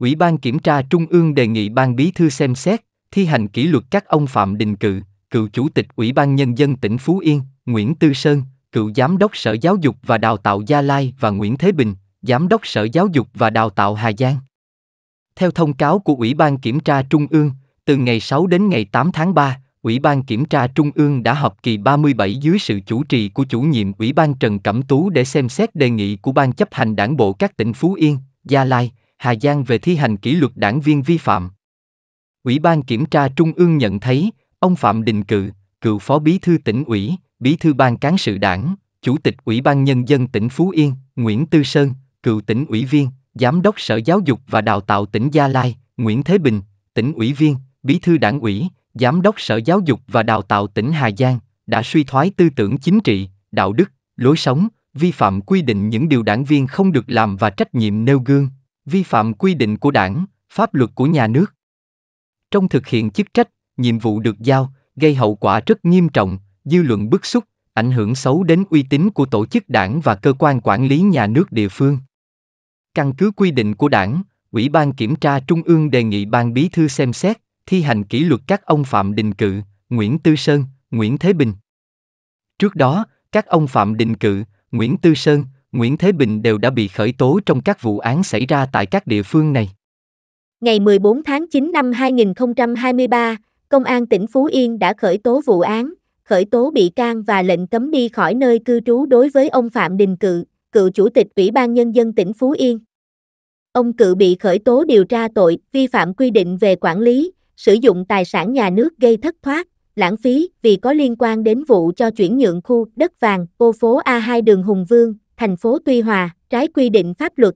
Ủy ban Kiểm tra Trung ương đề nghị Ban Bí thư xem xét, thi hành kỷ luật các ông Phạm Đình Cự, cựu Chủ tịch Ủy ban Nhân dân tỉnh Phú Yên, Nguyễn Tư Sơn, cựu Giám đốc Sở Giáo dục và Đào tạo Gia Lai và Nguyễn Thế Bình, Giám đốc Sở Giáo dục và Đào tạo Hà Giang. Theo thông cáo của Ủy ban Kiểm tra Trung ương, từ ngày 6 đến ngày 8 tháng 3, Ủy ban Kiểm tra Trung ương đã họp kỳ 37 dưới sự chủ trì của chủ nhiệm Ủy ban Trần Cẩm Tú để xem xét đề nghị của Ban chấp hành đảng bộ các tỉnh Phú Yên, Gia Lai, Hà Giang về thi hành kỷ luật đảng viên vi phạm. Ủy ban Kiểm tra Trung ương nhận thấy, ông Phạm Đình Cự, cựu phó bí thư tỉnh ủy, bí thư ban cán sự đảng, chủ tịch Ủy ban Nhân dân tỉnh Phú Yên, Nguyễn Tư Sơn, cựu tỉnh ủy viên, giám đốc Sở Giáo dục và Đào tạo tỉnh Gia Lai, Nguyễn Thế Bình, tỉnh ủy viên, bí thư đảng ủy, giám đốc Sở Giáo dục và Đào tạo tỉnh Hà Giang, đã suy thoái tư tưởng chính trị, đạo đức, lối sống, vi phạm quy định những điều đảng viên không được làm và trách nhiệm nêu gương vi phạm quy định của đảng, pháp luật của nhà nước. Trong thực hiện chức trách, nhiệm vụ được giao, gây hậu quả rất nghiêm trọng, dư luận bức xúc, ảnh hưởng xấu đến uy tín của tổ chức đảng và cơ quan quản lý nhà nước địa phương. Căn cứ quy định của đảng, Ủy ban Kiểm tra Trung ương đề nghị Ban Bí thư xem xét, thi hành kỷ luật các ông Phạm Đình Cự, Nguyễn Tư Sơn, Nguyễn Thế Bình. Trước đó, các ông Phạm Đình Cự, Nguyễn Tư Sơn, Nguyễn Thế Bình đều đã bị khởi tố trong các vụ án xảy ra tại các địa phương này. Ngày 14 tháng 9 năm 2023, Công an tỉnh Phú Yên đã khởi tố vụ án, khởi tố bị can và lệnh cấm đi khỏi nơi cư trú đối với ông Phạm Đình Cự, cựu chủ tịch Ủy ban Nhân dân tỉnh Phú Yên. Ông Cự bị khởi tố điều tra tội vi phạm quy định về quản lý, sử dụng tài sản nhà nước gây thất thoát, lãng phí vì có liên quan đến vụ cho chuyển nhượng khu đất vàng ô phố A2 đường Hùng Vương, thành phố Tuy Hòa, trái quy định pháp luật.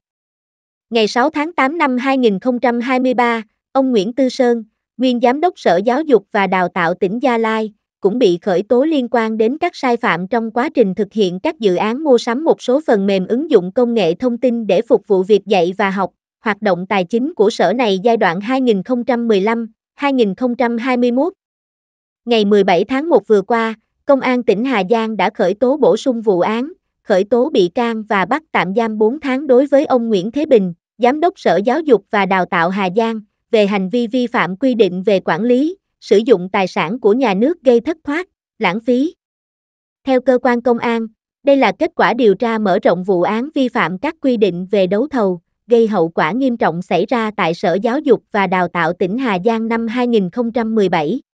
Ngày 6 tháng 8 năm 2023, ông Nguyễn Tư Sơn, nguyên giám đốc Sở Giáo dục và Đào tạo tỉnh Gia Lai, cũng bị khởi tố liên quan đến các sai phạm trong quá trình thực hiện các dự án mua sắm một số phần mềm ứng dụng công nghệ thông tin để phục vụ việc dạy và học, hoạt động tài chính của sở này giai đoạn 2015-2021. Ngày 17 tháng 1 vừa qua, Công an tỉnh Hà Giang đã khởi tố bổ sung vụ án, khởi tố bị can và bắt tạm giam 4 tháng đối với ông Nguyễn Thế Bình, Giám đốc Sở Giáo dục và Đào tạo Hà Giang, về hành vi vi phạm quy định về quản lý, sử dụng tài sản của nhà nước gây thất thoát, lãng phí. Theo cơ quan công an, đây là kết quả điều tra mở rộng vụ án vi phạm các quy định về đấu thầu, gây hậu quả nghiêm trọng xảy ra tại Sở Giáo dục và Đào tạo tỉnh Hà Giang năm 2017.